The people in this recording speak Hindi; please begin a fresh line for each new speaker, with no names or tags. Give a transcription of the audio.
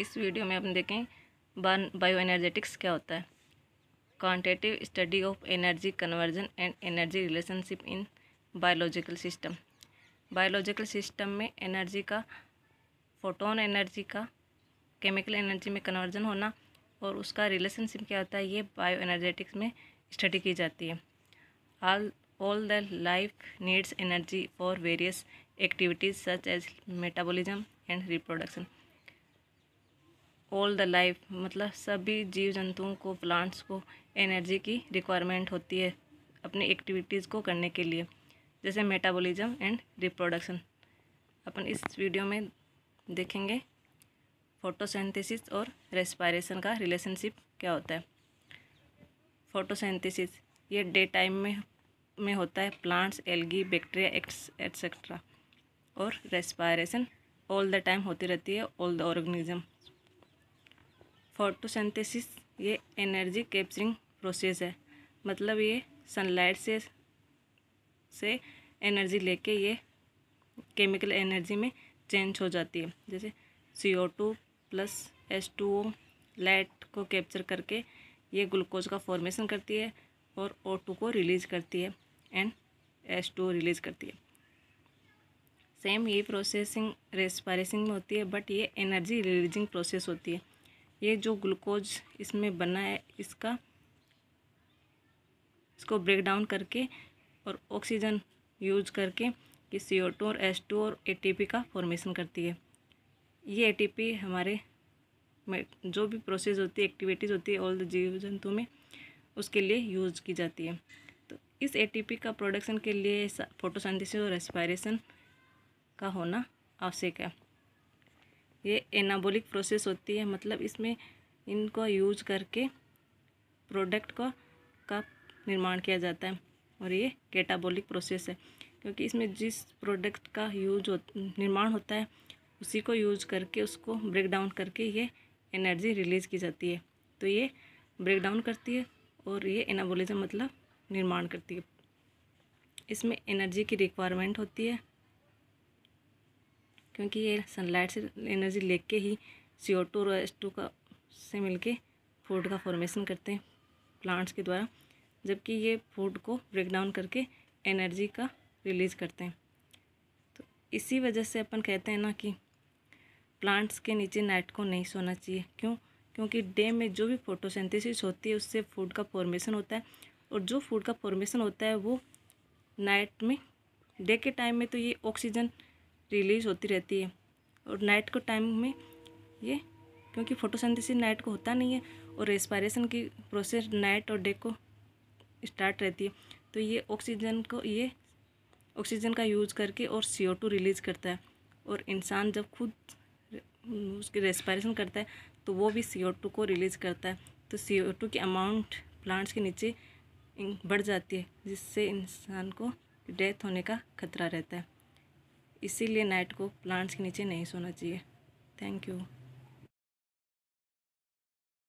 इस वीडियो में हम देखें बन बायो एनर्जेटिक्स क्या होता है quantitative study of energy conversion and energy relationship in biological system biological system में एनर्जी का फोटोन एनर्जी का केमिकल एनर्जी में कन्वर्जन होना और उसका रिलेशनशिप क्या होता है ये बायो एनर्जेटिक्स में स्टडी की जाती है all all the life needs energy for various activities such as metabolism and reproduction all the life मतलब सभी जीव जंतुओं को प्लांट्स को एनर्जी की रिक्वायरमेंट होती है अपनी एक्टिविटीज़ को करने के लिए जैसे मेटाबॉलिज्म एंड रिप्रोडक्शन अपन इस वीडियो में देखेंगे फोटोसेंथेसिस और रेस्पायरेशन का रिलेशनशिप क्या होता है फोटोसेंथिस ये डे टाइम में में होता है plants algae bacteria x etcetera और रेस्पायरेशन ऑल द टाइम होती रहती है ऑल द ऑर्गेनिज्म फोटोसेंथेसिस ये एनर्जी कैप्चरिंग प्रोसेस है मतलब ये सनलाइट से से एनर्जी लेके ये केमिकल एनर्जी में चेंज हो जाती है जैसे C O two plus S two O light को कैप्चर करके ये ग्लूकोज का फॉर्मेशन करती है और ओ टू को रिलीज करती है एंड एस टू रिलीज करती है सेम ये प्रोसेसिंग रेस्पायरेसिंग में होती है बट ये एनर्जी रिलीजिंग प्रोसेस होती है ये जो ग्लूकोज इसमें बना है इसका इसको ब्रेक डाउन करके और ऑक्सीजन यूज करके कि सी ओ टू और एस टू और ए टी पी का फॉर्मेशन करती है ये ए टी पी हमारे में जो भी प्रोसेस होती है एक्टिविटीज़ होती है ऑल द जीव जंतु में उसके लिए यूज की जाती है तो इस ए टी पी का प्रोडक्शन के लिए फोटोसाइंथिस और रेस्पायरेशन का होना आवश्यक है ये एनाबोलिक प्रोसेस होती है मतलब इसमें इनको यूज करके प्रोडक्ट को का निर्माण किया जाता है और ये कैटाबोलिक प्रोसेस है क्योंकि इसमें जिस प्रोडक्ट का यूज हो निर्माण होता है उसी को यूज करके उसको ब्रेक डाउन करके ये एनर्जी रिलीज़ की जाती है तो ये ब्रेक डाउन करती है और ये एनाबोलिज्म मतलब निर्माण करती है इसमें एनर्जी की रिक्वायरमेंट होती है क्योंकि ये सनलाइट से एनर्जी लेके ही सी ओ टू और एस टू का से मिलके फूड का फॉर्मेशन करते हैं प्लांट्स के द्वारा जबकि ये फूड को ब्रेक डाउन करके एनर्जी का रिलीज करते हैं तो इसी वजह से अपन कहते हैं ना कि प्लांट्स के नीचे नाइट को नहीं सोना चाहिए क्यों क्योंकि डे में जो भी फोटोसिंथेसिस होती है उससे फूड का फॉर्मेशन होता है और जो फूड का फॉर्मेशन होता है वो नाइट में डे के टाइम में तो ये ऑक्सीजन रिलीज़ होती रहती है और नाइट को टाइम में ये क्योंकि फोटोसिंथेसिस नाइट को होता नहीं है और रेस्पायरेशन की प्रोसेस नाइट और डे को स्टार्ट रहती है तो ये ऑक्सीजन को ये ऑक्सीजन का यूज़ करके और सी रिलीज़ करता है और इंसान जब खुद उसकी रेस्पायरेशन करता है तो वो भी सी को रिलीज़ करता है तो सी की अमाउंट प्लांट्स के नीचे बढ़ जाती है जिससे इंसान को डेथ होने का खतरा रहता है इसीलिए नाइट को प्लांट्स के नीचे नहीं सोना चाहिए थैंक यू